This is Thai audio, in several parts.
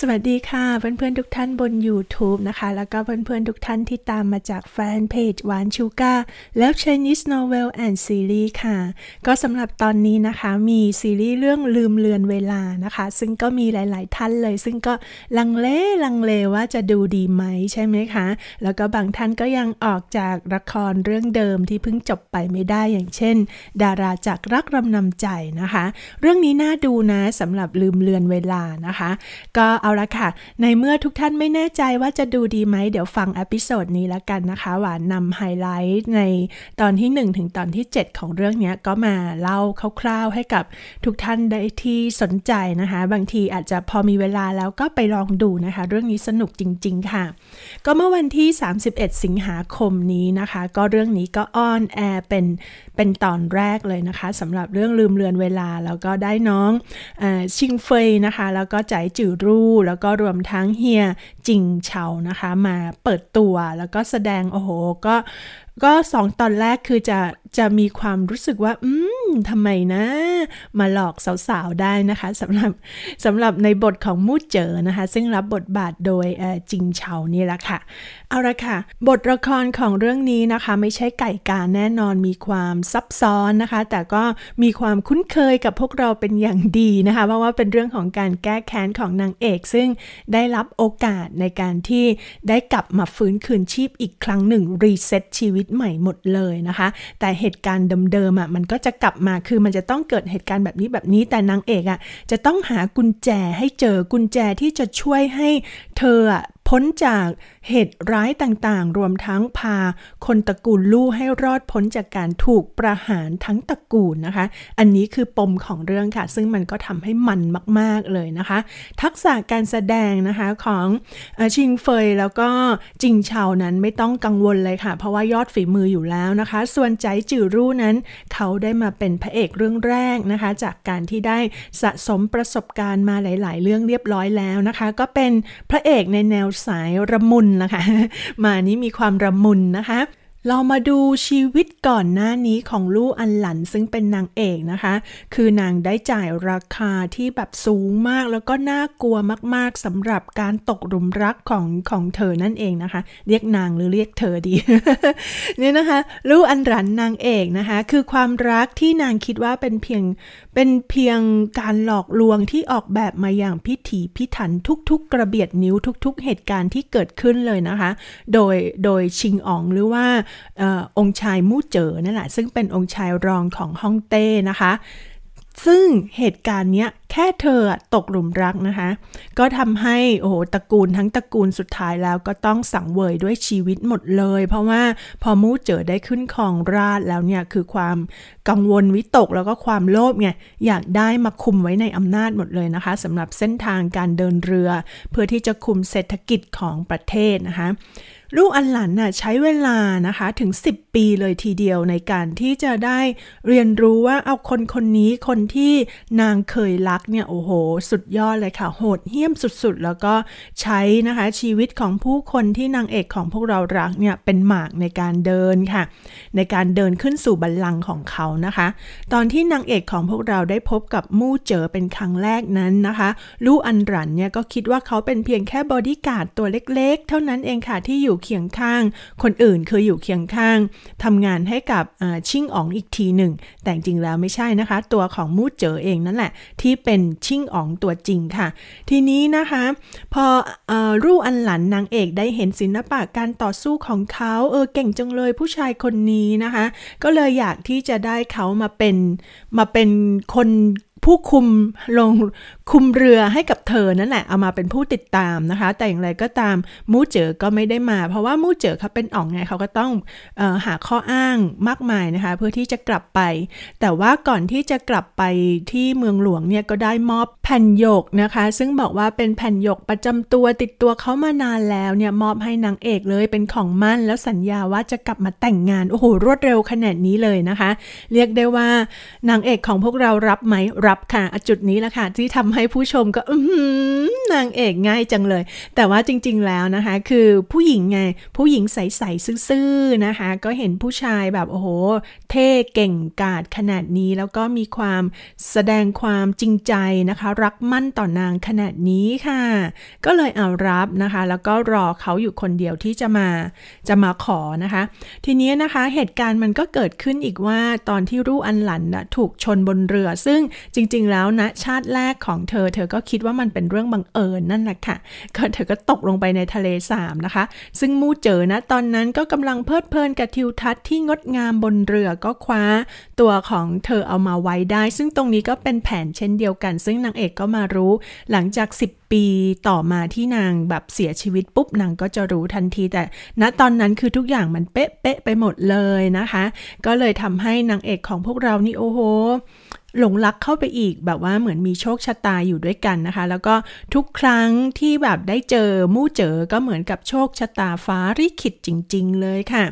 สวัสดีค่ะ เพื่อน ๆ ทุกท่านบน YouTube นะคะ แล้วก็เพื่อน ๆ ทุกท่านที่ตามมาจากแฟนเพจหวานชูก้า แล้ว Chinese Novel and Series ค่ะ ก็สำหรับตอนนี้นะคะมีซีรีส์เรื่องลืมเลือนเวลานะคะ ซึ่งก็มีหลาย ๆ ท่านเลย ซึ่งก็ลังเลลังเลว่าจะดูดีไหมใช่ไหมคะ แล้วก็บางท่านก็ยังออกจากละครเรื่องเดิมที่เพิ่งจบไปไม่ได้อย่างเช่น ดาราจากรักรำนำใจนะคะ เรื่องนี้น่าดูนะสำหรับลืมเลือนเวลานะคะ ก็เอาละค่ะในเมื่อทุกท่านไม่แน่ใจว่าจะดูดีไหมเดี๋ยวฟังอพิโซดนี้แล้วกันนะคะ หวานนำไฮไลท์ในตอนที่1ถึงตอนที่7 ของเรื่องนี้ก็มาเล่าคร่าวๆให้กับทุกท่านได้ที่สนใจนะคะ บางทีอาจจะพอมีเวลาแล้วก็ไปลองดูนะคะเรื่องนี้สนุกจริงๆค่ะ ก็เมื่อวันที่ 31 สิงหาคมนี้นะคะ ก็เรื่องนี้ก็ออนแอร์เป็นเป็นตอนแรกเลยนะคะสำหรับเรื่องลืมเลือนเวลา แล้วก็ได้น้องอชิงเฟยนะคะแล้วก็ใจจือรูแล้วก็รวมทั้งเฮียจิงเฉานะคะ มาเปิดตัวแล้วก็แสดง โอ้โหก็ก็สองตอนแรกคือจะจะมีความรู้สึกว่า อืมทำไมนะ มาหลอกสาวๆได้นะคะสำหรับสำหรับในบทของมูดเจอนะคะ ซึ่งรับบทบาทโดยจิงเฉานี่แหละค่ะเอาละค่ะบทละครของเรื่องนี้นะคะ ไม่ใช่ไก่กาแน่นอนมีความซับซ้อนนะคะ แต่ก็มีความคุ้นเคยกับพวกเราเป็นอย่างดีนะคะเพราะว่าเป็นเรื่องของการแก้แค้นของนางเอก ซึ่งได้รับโอกาสในการที่ได้กลับมาฟื้นคืนชีพอีกครั้งหนึ่ง รีเซ็ตชีวิตใหม่หมดเลยนะคะ แต่เหเหตุการณ์เดิมๆอ่ะมันก็จะกลับมาคือมันจะต้องเกิดเหตุการณ์แบบนี้แบบนี้แต่นางเอกอ่ะจะต้องหากุญแจให้เจอกุญแจที่จะช่วยให้เธออ่ะพ้นจากเหตุร้ายต่างๆ รวมทั้งพาคนตระกูลลู่ให้รอดพ้นจากการถูกประหารทั้งตระกูลนะคะ อันนี้คือปมของเรื่องค่ะ ซึ่งมันก็ทำให้มันมากๆ เลยนะคะ ทักษะการแสดงนะคะ ของชิงเฟย แล้วก็จิงเฉานั้นไม่ต้องกังวลเลยค่ะ เพราะว่ายอดฝีมืออยู่แล้วนะคะ ส่วนใจจือรู่นั้นเขาได้มาเป็นพระเอกเรื่องแรกนะคะ จากการที่ได้สะสมประสบการณ์มาหลาย ๆ เรื่องเรียบร้อยแล้วนะคะ ก็เป็นพระเอกในแนวสายระมุนนะคะ มานี้มีความระมุนนะคะเรามาดูชีวิตก่อนหน้านี้ของลู่อันหลันซึ่งเป็นนางเอกนะคะ คือนางได้จ่ายราคาที่แบบสูงมากแล้วก็น่ากลัวมาก ๆสำหรับการตกหลุมรักของของเธอนั่นเองนะคะ เรียกนางหรือเรียกเธอดีเนี่ยนะคะลู่อันหลันนางเอกนะคะ คือความรักที่นางคิดว่าเป็นเพียงเป็นเพียงการหลอกลวงที่ออกแบบมาอย่างพิถีพิถันทุกๆ กระเบียดนิ้วทุก ๆ เหตุการณ์ที่เกิดขึ้นเลยนะคะ โดยโดยชิงอ๋องหรือว่าองค์ชายมู่เจ๋อนั่นแหละซึ่งเป็นองค์ชายรองของฮ่องเต้นะคะ ซึ่งเหตุการณ์เนี้ยแค่เธอตกหลุมรักนะคะ ก็ทำให้โอ้โหตระกูลทั้งตระกูลสุดท้ายแล้วก็ต้องสังเวยด้วยชีวิตหมดเลย เพราะว่าพอมู่เจ๋อได้ขึ้นครองราชแล้วเนี่ยคือความกังวลวิตกแล้วก็ความโลภไงอยากได้มาคุมไว้ในอำนาจหมดเลยนะคะสำหรับเส้นทางการเดินเรือ เพื่อที่จะคุมเศรษฐกิจของประเทศนะคะลูกอันหลันน่ะใช้เวลานะคะถึง 10 ปีเลยทีเดียวในการที่จะได้เรียนรู้ว่าเอาคนคนนี้คนที่นางเคยรักเนี่ยโอ้โห สุดยอดเลยค่ะโหดเหี้ยมสุดๆแล้วก็ใช้นะคะชีวิตของผู้คนที่นางเอกของพวกเรารักเนี่ยเป็นหมากในการเดินค่ะ ในการเดินขึ้นสู่บัลลังก์ของเขานะคะ ตอนที่นางเอกของพวกเราได้พบกับมู่เจอเป็นครั้งแรกนั้นนะคะ ลูกอันหลันเนี่ยก็คิดว่าเขาเป็นเพียงแค่บอดี้การ์ดตัวเล็ก ๆ เท่านั้นเองค่ะที่อยูู่่เคียงข้างคนอื่นเคยอยู่เคียงข้างทำงานให้กับชิงอ๋องอีกทีหนึ่ง แต่จริงแล้วไม่ใช่นะคะ ตัวของมูดเจอเองนั่นแหละที่เป็นชิงอ๋องตัวจริงค่ะ ทีนี้นะคะ พออรู้อันหลันนางเอกได้เห็นศิลปะการต่อสู้ของเขาเออเก่งจังเลยผู้ชายคนนี้นะคะ ก็เลยอยากที่จะได้เขามาเป็นมาเป็นคนผู้คุมลงคุมเรือให้กับเธอนั่นแหละเอามาเป็นผู้ติดตามนะคะ แต่อย่างไรก็ตามมูเจ๋อก็ไม่ได้มา เพราะว่ามูเจ๋อเขาเป็นอ่องไงเขาก็ต้องออหาข้ออ้างมากมายนะคะเพื่อที่จะกลับไป แต่ว่าก่อนที่จะกลับไปที่เมืองหลวงเนี่ยก็ได้มอบแผ่นหยกนะคะ ซึ่งบอกว่าเป็นแผ่นหยกประจำตัวติดตัวเขามานานแล้วเนี่ยมอบให้นางเอกเลยเป็นของมั่นแล้วสัญญาว่าจะกลับมาแต่งงานโอ้โหรวดเร็วขนาดนี้เลยนะคะ เรียกได้ว่านางเอกของพวกเรารับไหมรับับค่ะจุดนี้แหละค่ะ ที่ทำให้ผู้ชมก็นางเอกง่ายจังเลย แต่ว่าจริงๆ แล้วนะคะคือผู้หญิงไง ผู้หญิงใสๆ ซื่อๆ นะคะ ก็เห็นผู้ชายแบบโอ้โหเท่เก่งกาจขนาดนี้ แล้วก็มีความแสดงความจริงใจนะคะ รักมั่นต่อนางขนาดนี้ค่ะ ก็เลยเอารับนะคะ แล้วก็รอเขาอยู่คนเดียวที่จะมาจะมาขอนะคะ ทีนี้นะคะเหตุการณ์มันก็เกิดขึ้นอีกว่าตอนที่รู้อันหลันนะถูกชนบนเรือซึ่งจริงจริงๆแล้วนะ ชาติแรกของเธอ เธอก็คิดว่ามันเป็นเรื่องบังเอิญนั่นแหละค่ะก็เธอก็ตกลงไปในทะเลสาบนะคะ ซึ่งมู่เจอนะตอนนั้นก็กำลังเพลิดเพลินกับทิวทัศน์ที่งดงามบนเรือก็คว้าตัวของเธอเอามาไว้ได้ ซึ่งตรงนี้ก็เป็นแผนเช่นเดียวกัน ซึ่งนางเอกก็มารู้หลังจาก 10 ปีต่อมาที่นางแบบเสียชีวิตปุ๊บนางก็จะรู้ทันที แต่ณตอนนั้นคือทุกอย่างมันเป๊ะเป๊ะไปหมดเลยนะคะก็เลยทำให้นางเอกของพวกเรานี่โอ้โหหลงรักเข้าไปอีกแบบว่าเหมือนมีโชคชะตาอยู่ด้วยกันนะคะแล้วก็ทุกครั้งที่แบบได้เจอมู่เจอก็เหมือนกับโชคชะตาฟ้าริขิตจริง ๆเลยค่ะ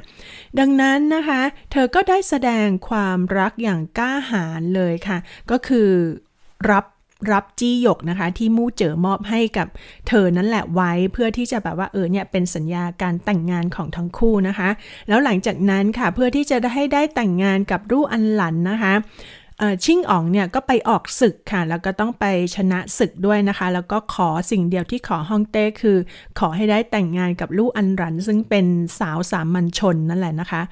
ดังนั้นนะคะเธอก็ได้แสดงความรักอย่างกล้าหาญเลยค่ะ ก็คือรับรับจี้หยกนะคะที่มู่เจอมอบให้กับเธอนั่นแหละไว้เพื่อที่จะแบบว่าเออเนี่ยเป็นสัญญาการแต่งงานของทั้งคู่นะคะ แล้วหลังจากนั้นค่ะเพื่อที่จะได้ให้ได้แต่งงานกับรู่อันหลันนะคะชิงอ๋องเนี่ยก็ไปออกศึกค่ะ แล้วก็ต้องไปชนะศึกด้วยนะคะ แล้วก็ขอสิ่งเดียวที่ขอฮ่องเต้คือ ขอให้ได้แต่งงานกับลู่อันรันซึ่งเป็นสาวสามัญชนนั่นแหละนะคะ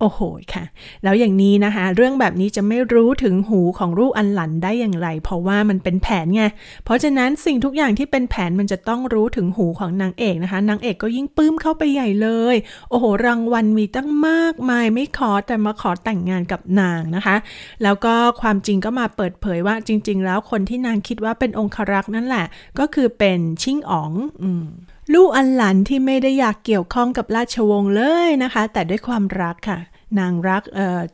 โอ้โหค่ะ แล้วอย่างนี้นะคะ เรื่องแบบนี้จะไม่รู้ถึงหูของลูกอันหลันได้อย่างไร เพราะว่ามันเป็นแผนไงเพราะฉะนั้นสิ่งทุกอย่างที่เป็นแผนมันจะต้องรู้ถึงหูของนางเอกนะคะ นางเอกก็ยิ่งปื้มเข้าไปใหญ่เลย โอ้โหรางวัลมีตั้งมากมายไม่ขอแต่มาขอแต่งงานกับนางนะคะ แล้วก็ความจริงก็มาเปิดเผยว่า จริง ๆ แล้วคนที่นางคิดว่าเป็นองครักษ์นั่นแหละ ก็คือเป็นชิงอ๋องอืมลูกอันหลันที่ไม่ได้อยากเกี่ยวข้องกับราชวงศ์เลยนะคะ แต่ด้วยความรักค่ะนางรัก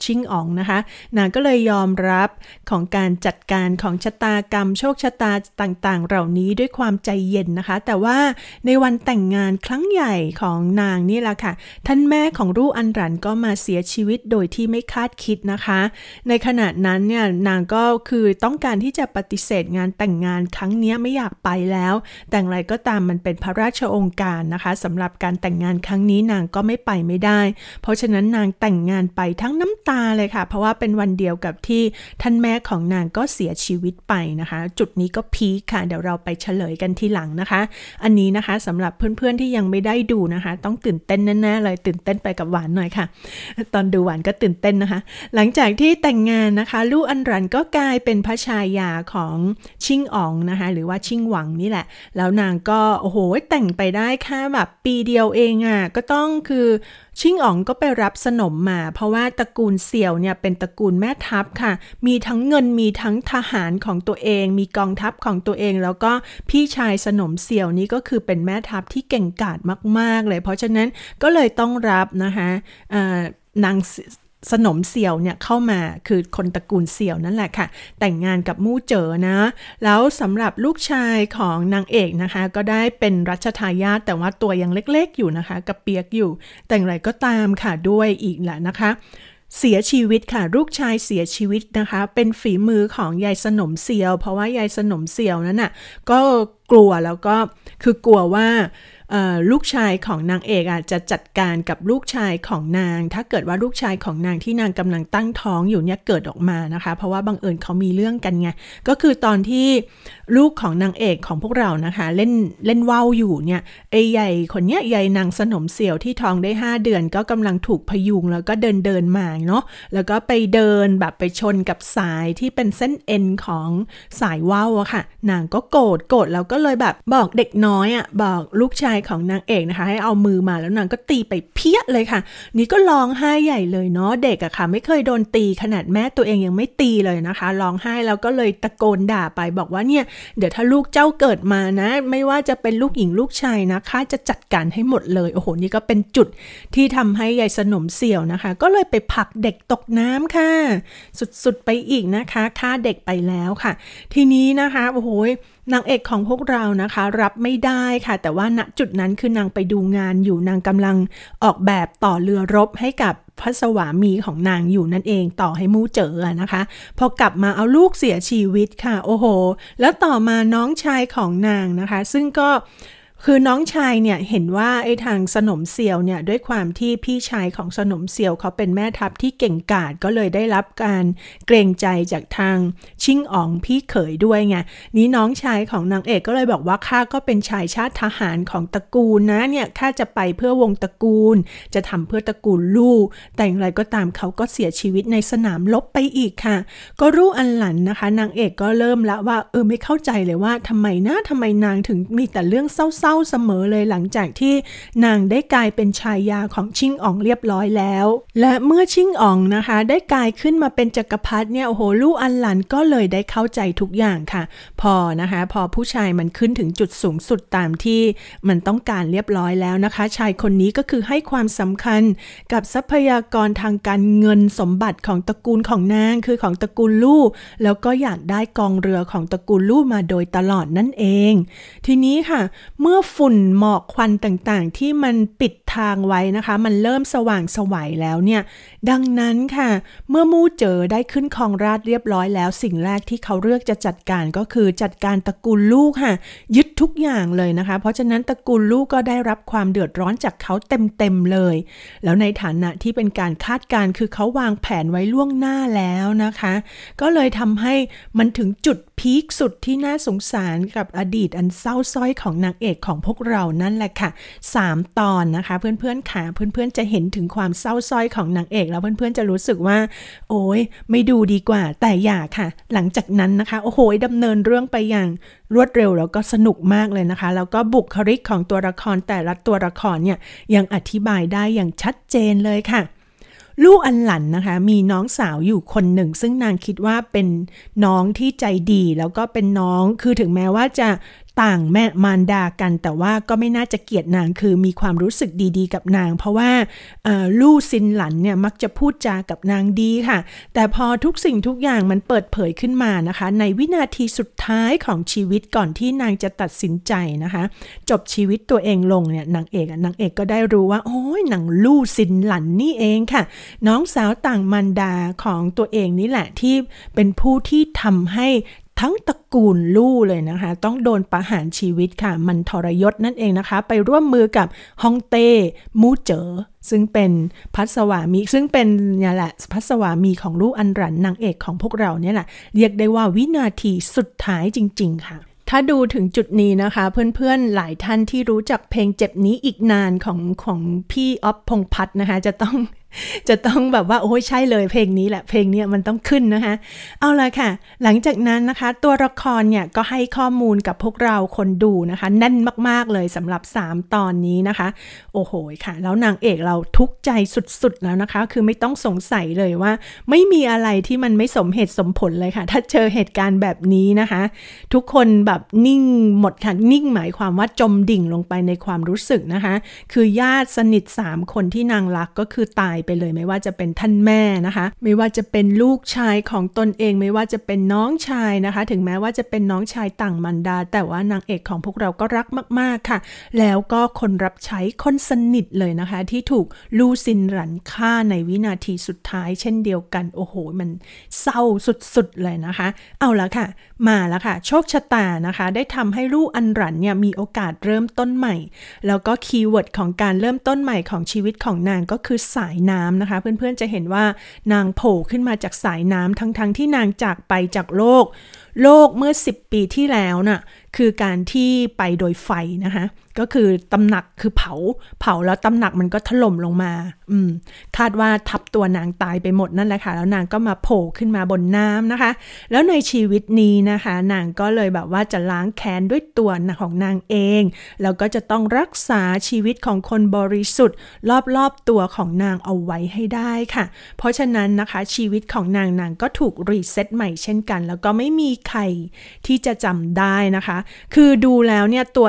ชิงอ๋องนะคะ นางก็เลยยอมรับของการจัดการของชะตากรรมโชคชะตาต่าง ๆ เหล่านี้ด้วยความใจเย็นนะคะ แต่ว่าในวันแต่งงานครั้งใหญ่ของนางนี่แหละค่ะ ท่านแม่ของรูอันรันก็มาเสียชีวิตโดยที่ไม่คาดคิดนะคะ ในขณะนั้นเนี่ย นางก็คือต้องการที่จะปฏิเสธงานแต่งงานครั้งนี้ไม่อยากไปแล้ว แต่อะไรก็ตามมันเป็นพระราชองค์การนะคะสำหรับการแต่งงานครั้งนี้นางก็ไม่ไปไม่ได้ เพราะฉะนั้นนางแต่งงานไปทั้งน้ำตาเลยค่ะ เพราะว่าเป็นวันเดียวกับที่ท่านแม่ของนางก็เสียชีวิตไปนะคะ จุดนี้ก็พีคค่ะเดี๋ยวเราไปเฉลยกันทีหลังนะคะ อันนี้นะคะสำหรับเพื่อนๆที่ยังไม่ได้ดูนะคะ ต้องตื่นเต้นแน่ๆเลยตื่นเต้นไปกับหวานหน่อยค่ะตอนดูหวานก็ตื่นเต้นนะคะ หลังจากที่แต่งงานนะคะ ลู่อันรันก็กลายเป็นพระชายาของชิงอ๋องนะคะ หรือว่าชิงหวังนี่แหละ แล้วนางก็โอ้โหแต่งไปได้ค่ะแบบปีเดียวเองอะ่ะก็ต้องคือชิงอ๋องก็ไปรับสนมมา เพราะว่าตระกูลเสี่ยวเนี่ยเป็นตระกูลแม่ทัพค่ะ มีทั้งเงินมีทั้งทหารของตัวเอง มีกองทัพของตัวเอง แล้วก็พี่ชายสนมเสี่ยวนี้ก็คือเป็นแม่ทัพที่เก่งกาจมาก ๆ เลย เพราะฉะนั้นก็เลยต้องรับนะคะนางสนมเสี่ยวเนี่ยเข้ามาคือคนตระกูลเสี่ยวนั่นแหละค่ะ แต่งงานกับมู่เจ๋อนะ แล้วสำหรับลูกชายของนางเอกนะคะ ก็ได้เป็นรัชทายาทแต่ว่าตัวยังเล็กๆอยู่นะคะ กับเปียกอยู่ แต่องไรก็ตามค่ะด้วยอีกแหละนะคะ เสียชีวิตค่ะลูกชายเสียชีวิตนะคะ เป็นฝีมือของยายสนมเซียว เพราะว่ายายสนมเซียวนั้นน่ะ ก็กลัวแล้วก็คือกลัวว่าลูกชายของนางเอกอาจจะจัดการกับลูกชายของนาง ถ้าเกิดว่าลูกชายของนางที่นางกำลังตั้งท้องอยู่เนี่ยเกิดออกมานะคะ เพราะว่าบังเอิญเขามีเรื่องกันไง ก็คือตอนที่ลูกของนางเอกของพวกเรานะคะ เล่นเล่นว่าวอยู่เนี่ยไอ้ใหญ่คนเนี้ยใหญ่นางสนมเสี่ยวที่ท้องได้ 5 เดือนก็กำลังถูกพยุง แล้วก็เดินเดินมาเนาะ แล้วก็ไปเดินแบบไปชนกับสายที่เป็นเส้นเอ็นของสายว่าวอะค่ะ นางก็โกรธโกรธแล้วก็เลยแบบบอกเด็กน้อยอะบอกลูกชายายของนางเอกนะคะ ให้เอามือมาแล้วนางก็ตีไปเพี้ยเลยค่ะ นี่ก็ร้องไห้ใหญ่เลย เนาะเด็กอะค่ะ ไม่เคยโดนตีขนาดแม่ตัวเองยังไม่ตีเลยนะคะร้องไห้แล้วก็เลยตะโกนด่าไปบอกว่าเนี่ยเดี๋ยวถ้าลูกเจ้าเกิดมานะ ไม่ว่าจะเป็นลูกหญิงลูกชายนะคะ จะจัดการให้หมดเลยโอ้โหนี่ก็เป็นจุดที่ทำให้ยายสนมเสี่ยวนะคะ ก็เลยไปผลักเด็กตกน้ำค่ะ สุดๆไปอีกนะคะฆ่าเด็กไปแล้วค่ะ ทีนี้นะคะโอ้โหนางเอกของพวกเรานะคะรับไม่ได้ค่ะ แต่ว่าณจุดนั้นคือนางไปดูงานอยู่นางกำลังออกแบบต่อเรือรบให้กับพระสวามีของนางอยู่นั่นเอง ต่อให้มูเจอนะคะพอกลับมาเอาลูกเสียชีวิตค่ะ โอ้โห แล้วต่อมาน้องชายของนางนะคะ ซึ่งก็คือน้องชายเนี่ยเห็นว่าไอ้ทางสนมเสียวเนี่ย ด้วยความที่พี่ชายของสนมเสียวเขาเป็นแม่ทัพที่เก่งกาจก็เลยได้รับการเกรงใจจากทางชิงอ๋องพี่เขยด้วยไงนี้น้องชายของนางเอกก็เลยบอกว่าข้าก็เป็นชายชาติทหารของตระกูลนะเนี่ยข้าจะไปเพื่อวงตระกูล จะทำเพื่อตระกูลลูก แต่อย่างไรก็ตามเขาก็เสียชีวิตในสนามลบไปอีกค่ะ ก็รู้อันหลันนะคะ นางเอกก็เริ่มละว่าเออไม่เข้าใจเลยว่าทำไมนะทำไมนางถึงมีแต่เรื่องเศร้าาเสมอเลยหลังจากที่นางได้กลายเป็นชายาของชิงอ๋องเรียบร้อยแล้ว และเมื่อชิงอ๋องนะคะได้กลายขึ้นมาเป็นจักรพรรดิเนี่ย โอ้โห ลูกอันหลันก็เลยได้เข้าใจทุกอย่างค่ะ พอนะคะ พอผู้ชายมันขึ้นถึงจุดสูงสุดตามที่มันต้องการเรียบร้อยแล้วนะคะ ชายคนนี้ก็คือให้ความสำคัญกับทรัพยากรทางการเงินสมบัติของตระกูลของนาง คือของตระกูลลู่ แล้วก็อยากได้กองเรือของตระกูลลู่มาโดยตลอดนั่นเอง ทีนี้ค่ะ เมื่อมื่อฝุ่นหมอกควันต่างๆ ที่มันปิดทางไว้นะคะ มันเริ่มสว่างสวัยแล้วเนี่ย ดังนั้นค่ะ เมื่อมู่เจอได้ขึ้นครองราชเรียบร้อยแล้วสิ่งแรกที่เขาเลือกจะจัดการก็คือจัดการตระกูลลูกค่ะ ยึดทุกอย่างเลยนะคะ เพราะฉะนั้นตระกูลลูกก็ได้รับความเดือดร้อนจากเขาเต็ม ๆ เลย แล้วในฐานะที่เป็นการคาดการ คือเขาวางแผนไว้ล่วงหน้าแล้วนะคะ ก็เลยทำให้มันถึงจุดพีคสุดที่น่าสงสารกับอดีตอันเศร้าส้อยของนางเอกของพวกเรานั่นแหละค่ะ 3 ตอนนะคะ เพื่อนๆค่ะเพื่อนๆจะเห็นถึงความเศร้าส้อยของนางเอกแล้วเพื่อนๆจะรู้สึกว่า โอ้ยไม่ดูดีกว่าแต่อย่าค่ะ หลังจากนั้นนะคะโอ้โหดำเนินเรื่องไปอย่างรวดเร็วแล้วก็สนุกมากเลยนะคะแล้วก็บุคลิกของตัวละครแต่ละตัวละครเนี่ย ยังอธิบายได้อย่างชัดเจนเลยค่ะลูกอันหลันนะคะ มีน้องสาวอยู่คนหนึ่ง ซึ่งนางคิดว่าเป็นน้องที่ใจดี แล้วก็เป็นน้องคือถึงแม้ว่าจะต่างแม่มารดากันแต่ว่าก็ไม่น่าจะเกลียดนางคือมีความรู้สึกดีๆ กับนาง เพราะว่าลู่ซินหลันเนี่ยมักจะพูดจากับนางดีค่ะ แต่พอทุกสิ่งทุกอย่างมันเปิดเผยขึ้นมานะคะ ในวินาทีสุดท้ายของชีวิตก่อนที่นางจะตัดสินใจนะคะ จบชีวิตตัวเองลงเนี่ยนางเอกนางเอกก็ได้รู้ว่า โอ้ยนางลู่ซินหลันนี่เองค่ะ น้องสาวต่างมารดาของตัวเองนี่แหละที่เป็นผู้ที่ทำใหทั้งตระกูลลู่เลยนะคะต้องโดนประหารชีวิตค่ะ มันทรยศนั่นเองนะคะ ไปร่วมมือกับฮองเต้ มูเจอซึ่งเป็นพัสวามี ซึ่งเป็นเนี่ยแหละพัสวามีของลู่อันรันนางเอกของพวกเราเนี่ยแหละเรียกได้ว่าวินาทีสุดท้ายจริง ๆ ค่ะ ถ้าดูถึงจุดนี้นะคะเพื่อน ๆ หลายท่านที่รู้จักเพลงเจ็บนี้อีกนานของของพี่อ๊อฟพงพัฒนะคะจะต้องจะต้องแบบว่าโอ้ยใช่เลยเพลงนี้แหละเพลงนี้มันต้องขึ้นนะคะเอาละค่ะ หลังจากนั้นนะคะตัวละครเนี่ยก็ให้ข้อมูลกับพวกเราคนดูนะคะ แน่นมาก ๆเลยสำหรับ3ตอนนี้นะคะ โอ้โหค่ะ แล้วนางเอกเราทุกใจสุดๆแล้วนะคะ คือไม่ต้องสงสัยเลยว่า ไม่มีอะไรที่มันไม่สมเหตุสมผลเลยค่ะ ถ้าเจอเหตุการณ์แบบนี้นะคะ ทุกคนแบบนิ่งหมดค่ะนิ่งหมายความว่าจมดิ่งลงไปในความรู้สึกนะคะ คือญาติสนิท3คนที่นางรักก็คือตายไปเลยไม่ว่าจะเป็นท่านแม่นะคะ ไม่ว่าจะเป็นลูกชายของตนเองไม่ว่าจะเป็นน้องชายนะคะ ถึงแม้ว่าจะเป็นน้องชายต่างมันดา แต่ว่านางเอกของพวกเราก็รักมากๆค่ะ แล้วก็คนรับใช้คนสนิทเลยนะคะ ที่ถูกลูซินรันฆ่าในวินาทีสุดท้ายเช่นเดียวกันโอ้โหมันเศร้าสุดๆเลยนะคะ เอาละค่ะมาแล้วค่ะ โชคชะตานะคะ ได้ทำให้ลูกอันรันเนี่ยมีโอกาสเริ่มต้นใหม่แล้วก็คีย์เวิร์ดของการเริ่มต้นใหม่ของชีวิตของนางก็คือสายน้ำนะคะเพื่อนๆ จะเห็นว่านางโผล่ขึ้นมาจากสายน้ำทั้งๆทที่นางจากไปจากโลก โลกเมื่อ 10 ปีที่แล้วนะ่ะ คือการที่ไปโดยไฟนะคะก็คือตำหนักคือเผา เผาแล้วตำหนักมันก็ถล่มลงมา อืม คาดว่าทับตัวนางตายไปหมดนั่นแหละค่ะ แล้วนางก็มาโผล่ขึ้นมาบนน้ำนะคะ แล้วในชีวิตนี้นะคะนางก็เลยแบบว่าจะล้างแค้นด้วยตัวของนางเองแล้วก็จะต้องรักษาชีวิตของคนบริสุทธิ์รอบๆตัวของนางเอาไว้ให้ได้ค่ะ เพราะฉะนั้นนะคะชีวิตของนางนางก็ถูกรีเซ็ตใหม่เช่นกัน แล้วก็ไม่มีใครที่จะจำได้นะคะ คือดูแล้วเนี่ยตัว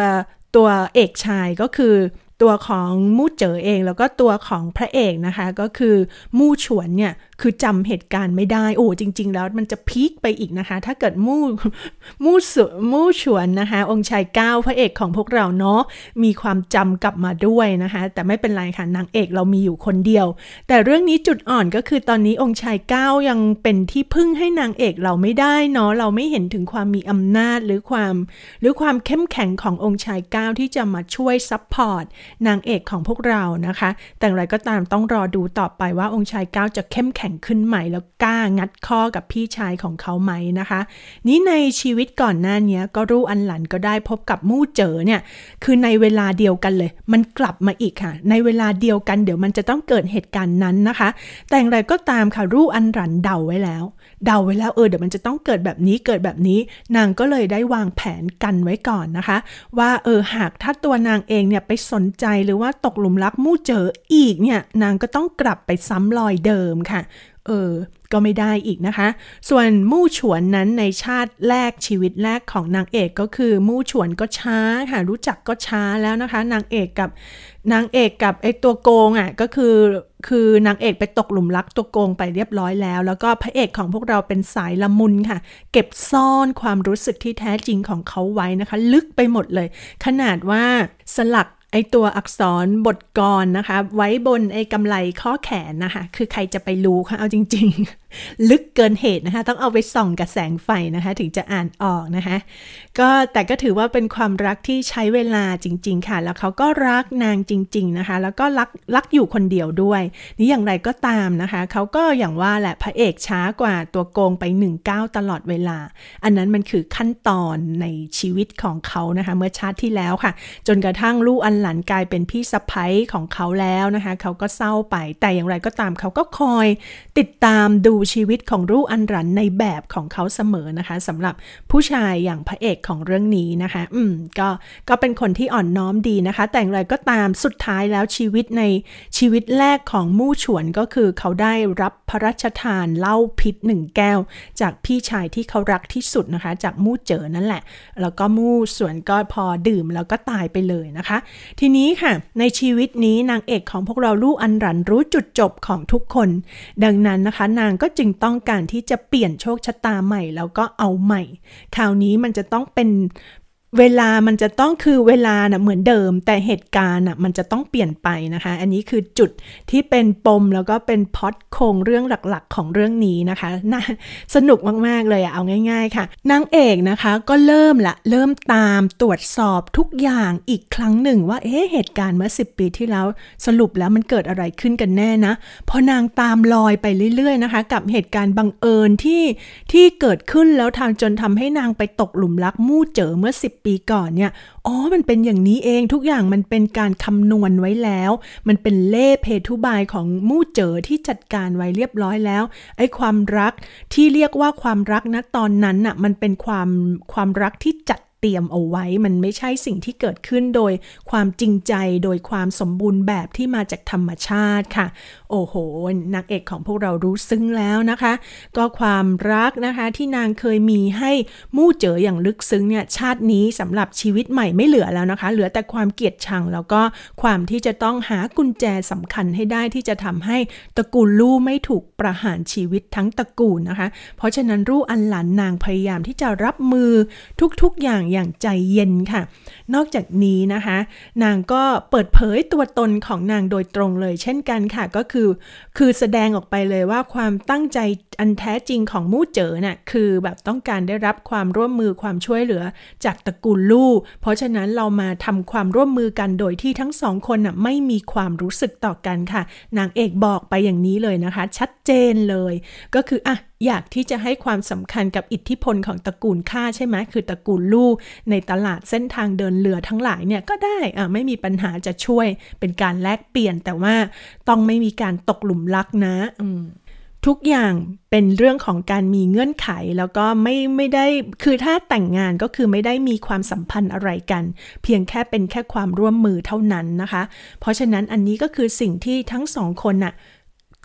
ตัวเอกชายก็คือตัวของมู่เจ๋อเอง แล้วก็ตัวของพระเอก นะคะ ก็คือมู่ฉวนเนี่ย คือ จำเหตุการณ์ไม่ได้ โอ้จริง ๆ แล้วมันจะพีคไปอีกนะคะถ้าเกิดมู่มู่สมู่ฉวนนะคะ องค์ชายก้าพระเอกของพวกเราเนาะมีความจำกลับมาด้วยนะคะแต่ไม่เป็นไรค่ะนางเอกเรามีอยู่คนเดียว แต่เรื่องนี้จุดอ่อนก็คือตอนนี้องค์ชายก้ายังเป็นที่พึ่งให้นางเอกเราไม่ได้เนาะเราไม่เห็นถึงความมีอำนาจหรือความหรือความเข้มแข็งขององค์ชายก้าที่จะมาช่วยซัพพอร์ตนางเอกของพวกเรานะคะ แต่อะไรก็ตามต้องรอดูต่อไปว่าองค์ชายก้าวจะเข้มแข็งขึ้นใหม่แล้วกล้างัดข้อกับพี่ชายของเขาไหมนะคะ นี้ในชีวิตก่อนหน้านี้ก็รู้อันหลันก็ได้พบกับมู่เจ๋อเนี่ย คือในเวลาเดียวกันเลย มันกลับมาอีกค่ะ ในเวลาเดียวกันเดี๋ยวมันจะต้องเกิดเหตุการณ์นั้นนะคะ แต่อไรก็ตามค่ะรู้อันหลันเดาไว้แล้วเดาไว้แล้วเออเดี๋ยวมันจะต้องเกิดแบบนี้เกิดแบบนี้นางก็เลยได้วางแผนกันไว้ก่อนนะคะ ว่าเออหากถ้าตัวนางเองเนี่ยไปสนใจหรือว่าตกหลุมรักมู่เจออีกเนี่ย นางก็ต้องกลับไปซ้ำรอยเดิมค่ะเออ ก็ไม่ได้อีกนะคะ ส่วนมู่ฉวนนั้นในชาติแรกชีวิตแรกของนางเอกก็คือ มู่ฉวนก็ช้าค่ะรู้จักก็ช้าแล้วนะคะนางเอกกับนางเอกกับไอตัวโกงอะ่ะก็คือคือนางเอกไปตกหลุมรักตัวโกงไปเรียบร้อยแล้วแล้วก็พระเอกของพวกเราเป็นสายละมุนค่ะ เก็บซ่อนความรู้สึกที่แท้จริงของเขาไว้นะคะ ลึกไปหมดเลย ขนาดว่าสลักไอตัวอักษรบทกรนะคะ ไว้บนไอกำไลข้อแขนนะคะ คือใครจะไปรู้คะเอาจริงลึกเกินเหตุนะคะต้องเอาไปส่องกับแสงไฟนะคะถึงจะอ่านออกนะคะก็แต่ก็ถือว่าเป็นความรักที่ใช้เวลาจริงๆค่ะแล้วเขาก็รักนางจริงๆนะคะแล้วก็รักรักอยู่คนเดียวด้วย นี่อย่างไรก็ตามนะคะเขาก็อย่างว่าแหละพระเอกช้ากว่าตัวโกงไป1นึ่งก้าตลอดเวลา อันนั้นมันคือขั้นตอนในชีวิตของเขานะคะเมื่อชาติที่แล้วค่ะจนกระทั่งลูกอันหลันกลายเป็นพี่สะพ้ยของเขาแล้วนะคะเขาก็เศร้าไป แต่อย่างไรก็ตามเขาก็คอยติดตามดูชีวิตของรูอันรันในแบบของเขาเสมอนะคะสำหรับผู้ชายอย่างพระเอกของเรื่องนี้นะคะ อืมก็ก็เป็นคนที่อ่อนน้อมดีนะคะ แต่อย่างไรก็ตามสุดท้ายแล้วชีวิตในชีวิตแรกของมู่ฉวนก็คือเขาได้รับพระราชทานเหล้าพิษหนึ่งแก้ว จากพี่ชายที่เขารักที่สุดนะคะ จากมู่เจ๋อนั่นแหละ แล้วก็มู่่วนก็พอดื่มแล้วก็ตายไปเลยนะคะ ทีนี้ค่ะ ในชีวิตนี้นางเอกของพวกเราลูกอันรันรู้จุดจบของทุกคน ดังนั้นนะคะ นางก็จึงต้องการที่จะเปลี่ยนโชคชะตาใหม่แล้วก็เอาใหม่คราวนี้มันจะต้องเป็นเวลามันจะต้องคือเวลานะ่ะเหมือนเดิม แต่เหตุการณ์น่ะมันจะต้องเปลี่ยนไปนะคะ อันนี้คือจุดที่เป็นปมแล้วก็เป็นพอดโครง เรื่องหลักๆของเรื่องนี้นะคะน่าสนุกมากๆเลยอะเอาง่าย ๆ ค่ะนางเอกนะคะก็เริ่มละเริ่มตามตรวจสอบทุกอย่างอีกครั้งหนึ่งว่าเอ๊ะเหตุการณ์เมื่อ10ปีที่แล้วสรุปแล้วมันเกิดอะไรขึ้นกันแน่นะพอนางตามลอยไปเรื่อยๆนะคะ กับเหตุการณ์บังเอิญที่ที่เกิดขึ้นแล้วทางจนทำให้นางไปตกหลุมรักมู่เจอเมื่อ 10ปีก่อนเนี่ย อ๋อ มันเป็นอย่างนี้เองทุกอย่างมันเป็นการคำนวณไว้แล้ว มันเป็นเล่เพทุบายของมู่เจอที่จัดการไว้เรียบร้อยแล้ว ไอ้ความรักที่เรียกว่าความรักนะตอนนั้นน่ะ มันเป็นความความรักที่จัดเตรียมเอาไว้ มันไม่ใช่สิ่งที่เกิดขึ้นโดยความจริงใจโดยความสมบูรณ์แบบที่มาจากธรรมชาติค่ะโอ้โห นักเอกของพวกเรารู้ซึ้งแล้วนะคะ ก็ความรักนะคะที่นางเคยมีให้มู่เจ๋ออย่างลึกซึ้งเนี่ยชาตินี้สำหรับชีวิตใหม่ไม่เหลือแล้วนะคะ เหลือแต่ความเกลียดชัง แล้วก็ความที่จะต้องหากุญแจสำคัญให้ได้ที่จะทำให้ตระกูลลู่ไม่ถูกประหารชีวิตทั้งตระกูลนะคะ เพราะฉะนั้นรู้อันหลันนางพยายามที่จะรับมือทุกๆอย่างอย่างใจเย็นค่ะ นอกจากนี้นะคะ นางก็เปิดเผยตัวตนของนางโดยตรงเลย เช่นกันค่ะก็คือคือแสดงออกไปเลยว่าความตั้งใจอันแท้จริงของมู่เจ๋อน่ะคือแบบต้องการได้รับความร่วมมือความช่วยเหลือจากตระกูลลู่ เพราะฉะนั้นเรามาทำความร่วมมือกันโดยที่ทั้งสองคนน่ะไม่มีความรู้สึกต่อกันค่ะนางเอกบอกไปอย่างนี้เลยนะคะ ชัดเจนเลยก็คืออ่ะอยากที่จะให้ความสำคัญกับอิทธิพลของตระกูลข้าใช่ไหมคือตระกูลลูกในตลาดเส้นทางเดินเรือทั้งหลายเนี่ยก็ได้ อ่าไม่มีปัญหาจะช่วยเป็นการแลกเปลี่ยน แต่ว่าต้องไม่มีการตกหลุมรักนะอืมทุกอย่างเป็นเรื่องของการมีเงื่อนไข แล้วก็ไม่ไม่ได้คือถ้าแต่งงานก็คือไม่ได้มีความสัมพันธ์อะไรกัน เพียงแค่เป็นแค่ความร่วมมือเท่านั้นนะคะ เพราะฉะนั้นอันนี้ก็คือสิ่งที่ทั้งสองคนน่ะ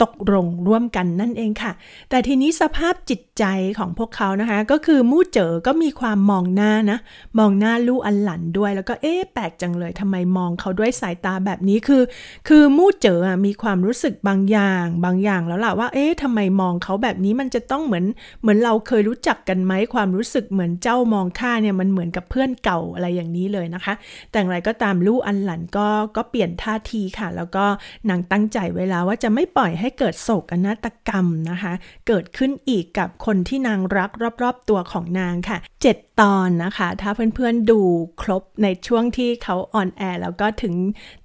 ตกลงร่วมกันนั่นเองค่ะ แต่ทีนี้สภาพจิตใจของพวกเขานะคะก็คือมู่เจ๋อก็มีความมองหน้านะ มองหน้าลู่อันหลันด้วยแล้วก็เอ๊ะแปลกจังเลย ทำไมมองเขาด้วยสายตาแบบนี้ คือ คือมู่เจ๋อมีความรู้สึกบางอย่าง บางอย่างแล้วล่ะ ว่าเอ๊ะทำไมมองเขาแบบนี้ มันจะต้องเหมือน เหมือนเราเคยรู้จักกันไหม ความรู้สึกเหมือนเจ้ามองข้าเนี่ยมันเหมือนกับเพื่อนเก่าอะไรอย่างนี้เลยนะคะ แต่อะไรก็ตามลู่อันหลันก็ก็เปลี่ยนท่าทีค่ะ แล้วก็นางตั้งใจเวลาว่าจะไม่ปล่อยใหให้เกิดโศกนาฏกรรมนะคะ เกิดขึ้นอีกกับคนที่นางรักรอบๆตัวของนางค่ะ 7 ตอนนะคะ ถ้าเพื่อนๆดูครบในช่วงที่เขาออนแอร์ แล้วก็ถึง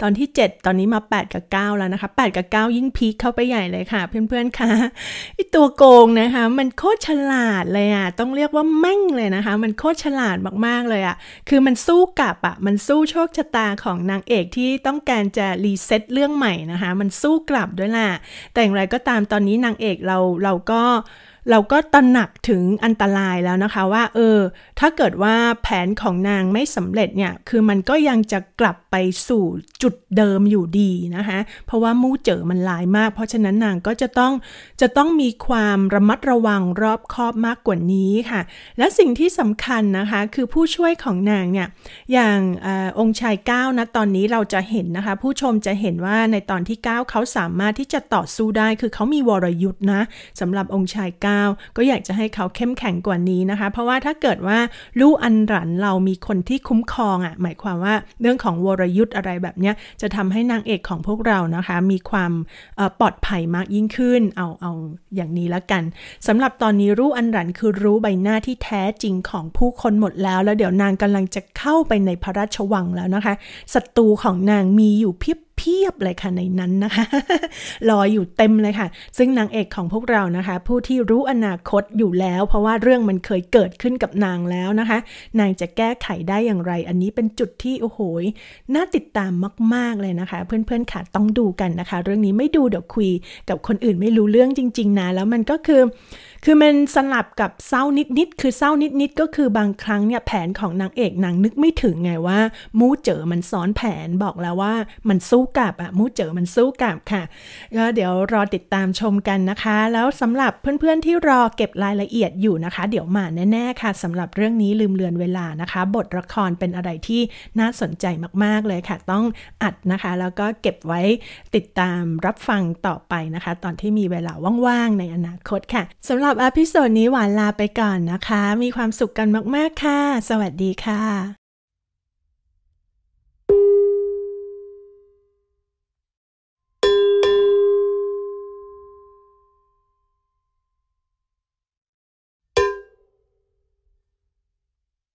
ตอนที่ 7 ตอนนี้มา 8กับ9 แล้วนะคะ 8กับ9 ยิ่งพีคเข้าไปใหญ่เลยค่ะ เพื่อนๆคะไอตัวโกงนะคะ มันโคตรฉลาดเลยอะ่ะต้องเรียกว่าแม่งเลยนะคะ มันโคตรฉลาดมาก ๆเลยอะ่ะ คือมันสู้กับอะ่ะมันสู้โชคชะตาของนางเอกที่ต้องการจะรีเซ็ตเรื่องใหม่นะคะ มันสู้กลับด้วยล่ะแต่อย่างไรก็ตามตอนนี้นางเอกเราเราก็เราก็ตระหนักถึงอันตรายแล้วนะคะว่าเออถ้าเกิดว่าแผนของนางไม่สำเร็จเนี่ยคือมันก็ยังจะกลับไปสู่จุดเดิมอยู่ดีนะคะเพราะว่ามู่เจอมันลายมากเพราะฉะนั้นนางก็จะต้องจะต้องมีความระมัดระวังรอบคอบมากกว่านี้ค่ะ และสิ่งที่สำคัญนะคะ คือผู้ช่วยของนางเนี่ยอย่างอองค์ชายก้าวนะตอนนี้เราจะเห็นนะคะ ผู้ชมจะเห็นว่าในตอนที่ 9 เขาสามารถที่จะต่อสู้ได้ คือเขามีวรยุทธ์นะสำหรับองค์ชายก้าก็อยากจะให้เขาเข้มแข็งกว่านี้นะคะ เพราะว่าถ้าเกิดว่าลูกอันรันเรามีคนที่คุ้มครองอะ่ะ หมายความว่าเรื่องของวรยุทธ์อะไรแบบเนี้ย จะทำให้นางเอกของพวกเรานะคะ มีความปลอดภัยมากยิ่งขึ้น เอาเอาอย่างนี้ละกัน สำหรับตอนนี้รู้อันรันคือรู้ใบหน้าที่แท้จริงของผู้คนหมดแล้ว แล้วเดี๋ยวนางกำลังจะเข้าไปในพระราชวังแล้วนะคะศัตรูของนางมีอยู่เพียบเพียบเลยค่ะในนั้นนะคะลอยอยู่เต็มเลยค่ะ ซึ่งนางเอกของพวกเรานะคะ ผู้ที่รู้อนาคตอยู่แล้ว เพราะว่าเรื่องมันเคยเกิดขึ้นกับนางแล้วนะคะ นางจะแก้ไขได้อย่างไร อันนี้เป็นจุดที่โอ้โหน่าติดตามมากๆเลยนะคะ เพื่อนๆค่ะต้องดูกันนะคะ เรื่องนี้ไม่ดูเดี๋ยวคุยกับคนอื่นไม่รู้เรื่องจริงๆนะ แล้วมันก็คือคือมันสลับกับเศร้านิดๆคือเศร้านิด ๆ ก็คือบางครั้งเนี่ยแผนของนางเอกนางนึกไม่ถึงไงว่ามูเจอมันซ้อนแผนบอกแล้วว่ามันสู้กับอะมูเจอมันสู้กับค่ะ ก็เดี๋ยวรอติดตามชมกันนะคะ แล้วสำหรับเพื่อนๆที่รอเก็บรายละเอียดอยู่นะคะเดี๋ยวมาแน่ๆค่ะ สำหรับเรื่องนี้ลืมเลือนเวลานะคะ บทละครเป็นอะไรที่น่าสนใจมากๆเลยค่ะ ต้องอัดนะคะ แล้วก็เก็บไว้ติดตามรับฟังต่อไปนะคะ ตอนที่มีเวลาว่าง ๆ ในอนาคตค่ะสำหรับอพิโซดนี้หวานลาไปก่อนนะคะ มีความสุขกันมาก ๆ ค่ะ สวัสดีค่ะ